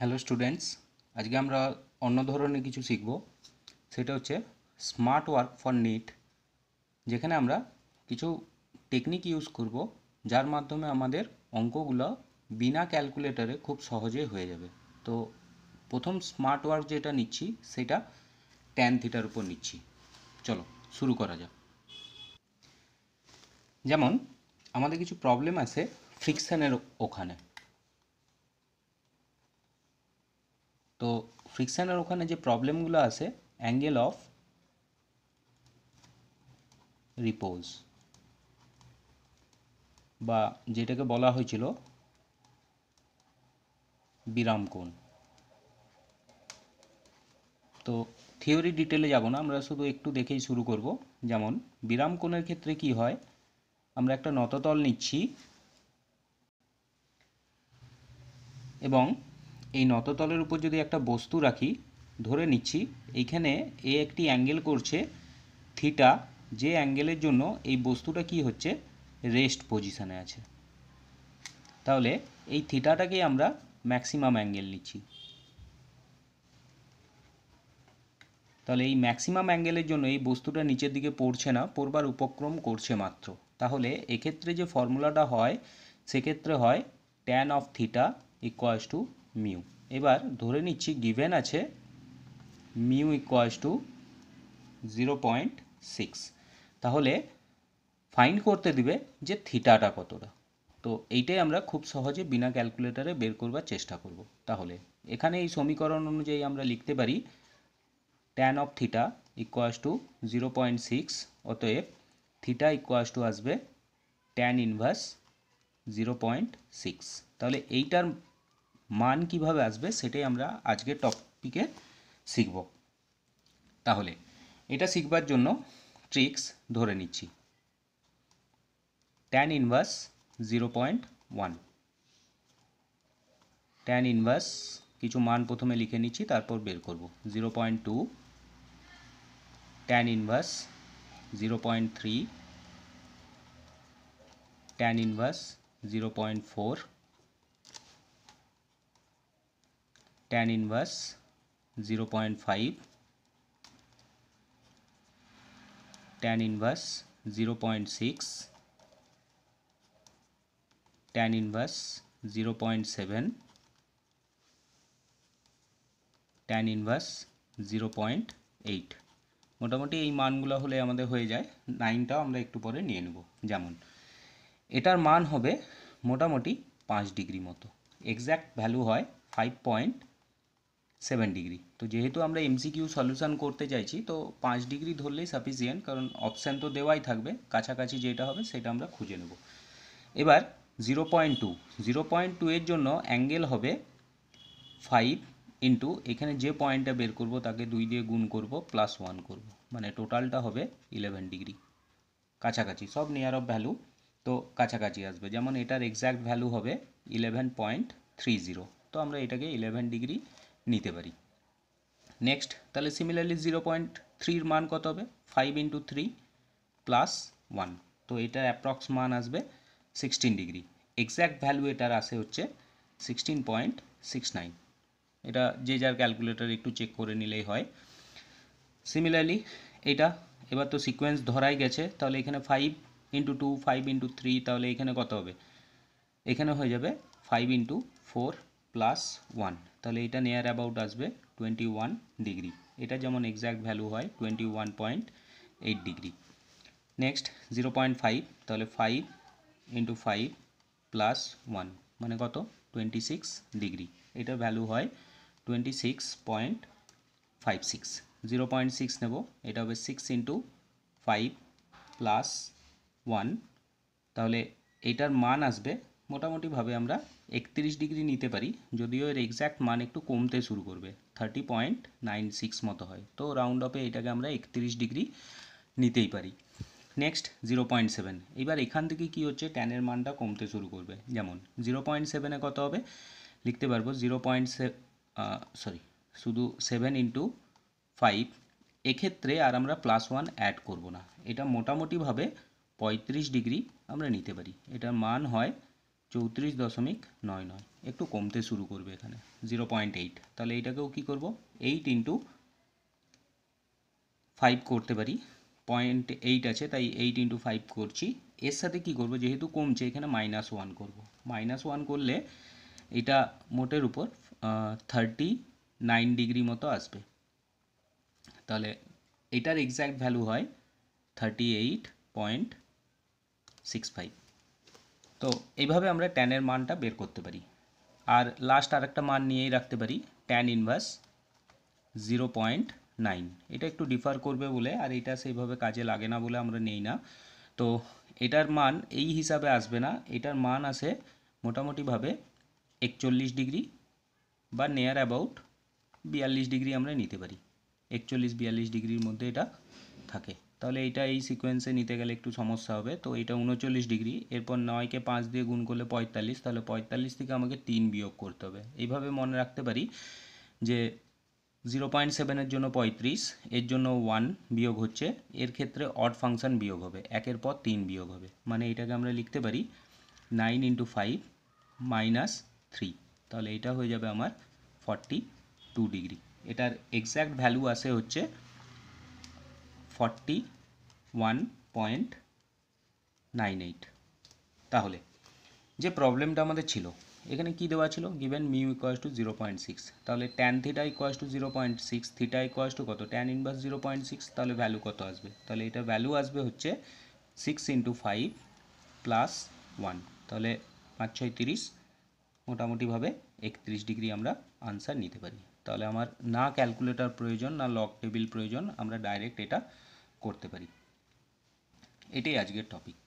hello students আজকে আমরা অন্য ধরনের কিছু শিখব সেটা হচ্ছে স্মার্ট ওয়ার্ক ফর নিট যেখানে আমরা কিছু টেকনিক ইউজ করব যার মাধ্যমে আমাদের অঙ্কগুলো বিনা ক্যালকুলেটরে খুব সহজে হয়ে যাবে তো প্রথম স্মার্ট ওয়ার্ক যেটা নিচ্ছি সেটা টেন থিটার উপর নিচ্ছি চলো শুরু করা যাক যেমন আমাদের কিছু প্রবলেম আছে ফ্রিকশানের ওখানে তো ফ্রিকশানের ওখানে যে প্রবলেমগুলো আছে অ্যাঙ্গেল অফ রিপোজ বা যেটাকে বলা হয়েছিল বিরাম কোণ তো থিওরি ডিটেলে যাব না আমরা শুধু একটু দেখেই শুরু করব যেমন বিরাম কোণের ক্ষেত্রে কি হয় আমরা একটা নততল নিচ্ছি এবং এই নততলের উপর যদি একটা বস্তু রাখি ধরে নিচ্ছি এইখানে এ একটি অ্যাঙ্গেল করছে থিটা যে অ্যাঙ্গেলের জন্য এই বস্তুটা কি হচ্ছে রেস্ট পজিশানে আছে তাহলে এই থিটাটাকেই আমরা ম্যাক্সিমাম অ্যাঙ্গেল নিচ্ছি তাহলে এই ম্যাক্সিমাম অ্যাঙ্গেলের জন্য এই বস্তুটা নিচের দিকে পড়ছে না পড়বার উপক্রম করছে মাত্র তাহলে এক্ষেত্রে যে ফর্মুলাটা হয় সেক্ষেত্রে হয় tan of theta equals to mu এবার ধরে নিচ্ছি গিভেন আছে mu equals to zero point six তাহলে ফাইন্ড করতে দিবে যে থিটাটা কতটা তো এইটাই আমরা খুব সহজে বিনা ক্যালকুলেটারে বের করবার চেষ্টা করব তাহলে এখানে এই সমীকরণ অনুযায়ী আমরা লিখতে পারি tan of theta equals to zero point six অতএব থিটা ইকুয়াস টু আসবে tan inverse zero point six তাহলে এইটার মান কিভাবে আসবে সেটাই আমরা আজকের টপিকে শিখব তাহলে এটা শিখবার জন্য ট্রিক্স ধরে নিচ্ছি tan inverse zero point one tan inverse কিছু মান প্রথমে লিখে নিচ্ছি তারপর বের করব zero point two tan inverse zero point three tan inverse zero point four tan inverse 0.5 tan inverse 0.6 tan inverse 0.7 tan inverse 0.8 মোটামুটি এই মানগুলো হলে আমাদের হয়ে যায় নাইনটাও আমরা একটু পরে নিয়ে নেব যেমন এটার মান হবে মোটামুটি পাঁচ ডিগ্রি মতো এক্স্যাক্ট ভ্যালু হয় ফাইভ পয়েন্ট সেভেন ডিগ্রি তো যেহেতু আমরা এমসিকিউ সলিউশন করতে চাইছি তো পাঁচ ডিগ্রি ধরলেই সাফিসিয়েন্ট কারণ অপশান তো দেওয়াই থাকবে কাছাকাছি যেটা হবে সেটা আমরা খুঁজে নেব এবার zero point two zero point two এর জন্য অ্যাঙ্গেল হবে ফাইভ ইন্টু এখানে যে পয়েন্টটা বের করব তাকে দুই দিয়ে গুণ করব প্লাস ওয়ান করবো মানে টোটালটা হবে ইলেভেন ডিগ্রি কাছাকাছি সব নিয়ার অফ ভ্যালু তো কাছাকাছি আসবে যেমন এটার এক্স্যাক্ট ভ্যালু হবে ইলেভেন পয়েন্ট থ্রি জিরো তো আমরা এটাকে ইলেভেন ডিগ্রি নিতে পারি নেক্সট তাহলে সিমিলারলি জিরো পয়েন্ট থ্রির মান কত হবে five into three plus one তো এটা অ্যাপ্রক্স মান আসবে সিক্সটিন ডিগ্রি এক্স্যাক্ট ভ্যালু এটার আসে হচ্ছে সিক্সটিন পয়েন্ট সিক্স নাইন এটা যে যার ক্যালকুলেটার একটু চেক করে নিলেই হয় সিমিলারলি এটা এবার তো সিকোয়েন্স ধরাই গেছে তাহলে এখানে five into two five into three তাহলে এখানে কত হবে এখানে হয়ে যাবে five into four plus one তাহলে এটা নিয়ার অ্যাবাউট আসবে টোয়েন্টি ওয়ান ডিগ্রি এটা যেমন এক্স্যাক্ট ভ্যালু হয় twenty one point eight degree next zero point five তাহলে five into five plus one মানে কত টোয়েন্টি সিক্স ডিগ্রি এটা ভ্যালু হয় twenty six point five six zero point six নেব এটা হবে six into five plus one তাহলে এটার মান আসবে মোটামুটিভাবে আমরা একত্রিশ ডিগ্রি নিতে পারি যদিও এর এক্স্যাক্ট মান একটু কমতে শুরু করবে থার্টি পয়েন্ট নাইন সিক্স মতো হয় তো রাউন্ড অফে এটাকে আমরা একত্রিশ ডিগ্রি নিতেই পারি নেক্সট জিরো পয়েন্ট সেভেন এবার এখান থেকে কি হচ্ছে ট্যানের মানটা কমতে শুরু করবে যেমন জিরো পয়েন্ট সেভেনে কত হবে লিখতে পারবো জিরো পয়েন্ট সরি শুধু সেভেন ইন্টু ফাইভ এক্ষেত্রে আর আমরা প্লাস ওয়ান অ্যাড করব না এটা মোটামুটিভাবে পঁয়ত্রিশ ডিগ্রি আমরা নিতে পারি এটার মান হয় চৌত্রিশ দশমিক নয় নয় একটু কমতে শুরু করবে এখানে জিরো পয়েন্ট এইট তাহলে এইটাকেও কী করব এইট ইন্টু ফাইভ করতে পারি পয়েন্ট এইট আছে তাই এইট ইন্টু ফাইভ করছি এর সাথে কি করব যেহেতু কমছে এখানে মাইনাস ওয়ান করবো মাইনাস ওয়ান করলে এটা মোটের উপর থার্টি নাইন ডিগ্রি মতো আসবে তাহলে এটার এক্স্যাক্ট ভ্যালু হয় thirty eight point six five তো এইভাবে আমরা ট্যানের মানটা বের করতে পারি আর লাস্ট আর একটা মান নিয়েই রাখতে পারি tan inverse zero point nine এটা একটু ডিফার করবে বলে আর এটা সেইভাবে কাজে লাগে না বলে আমরা নেই না তো এটার মান এই হিসাবে আসবে না এটার মান আসে মোটামুটিভাবে একচল্লিশ ডিগ্রি বা নেয়ার অ্যাবাউট বিয়াল্লিশ ডিগ্রি আমরা নিতে পারি একচল্লিশ বিয়াল্লিশ ডিগ্রির মধ্যে এটা থাকে তাহলে এইটা এই সিকোয়েন্সে নিতে গেলে একটু সমস্যা হবে তো এটা উনচল্লিশ ডিগ্রি এরপর নয়কে পাঁচ দিয়ে গুণ করলে পঁয়তাল্লিশ তাহলে পঁয়তাল্লিশ থেকে আমাকে তিন বিয়োগ করতে হবে এইভাবে মনে রাখতে পারি যে জিরো পয়েন্ট সেভেনের জন্য পঁয়ত্রিশ এর জন্য ওয়ান বিয়োগ হচ্ছে এর ক্ষেত্রে অড ফাংশান বিয়োগ হবে একের পর তিন বিয়োগ হবে মানে এটাকে আমরা লিখতে পারি nine into five minus three তাহলে এটা হয়ে যাবে আমার ফর্টি টু ডিগ্রি এটার এক্স্যাক্ট ভ্যালু আসে হচ্ছে forty one point nine eight তাহলে যে প্রবলেমটা আমাদের ছিল এখানে কি দেওয়া ছিল given mu equals to zero point six তাহলে tan theta equals to zero point six theta equals to কত tan inverse zero point six তাহলে ভ্যালু কত আসবে তাহলে এটা ভ্যালু আসবে হচ্ছে six into five plus one তাহলে পাঁচ ছয় তিরিশ মোটামুটিভাবে একত্রিশ ডিগ্রি আমরা আনসার নিতে পারি তাহলে আমার না ক্যালকুলেটর প্রয়োজন না লক টেবিল প্রয়োজন আমরা ডাইরেক্ট এটা করতে পারি এটাই আজকের টপিক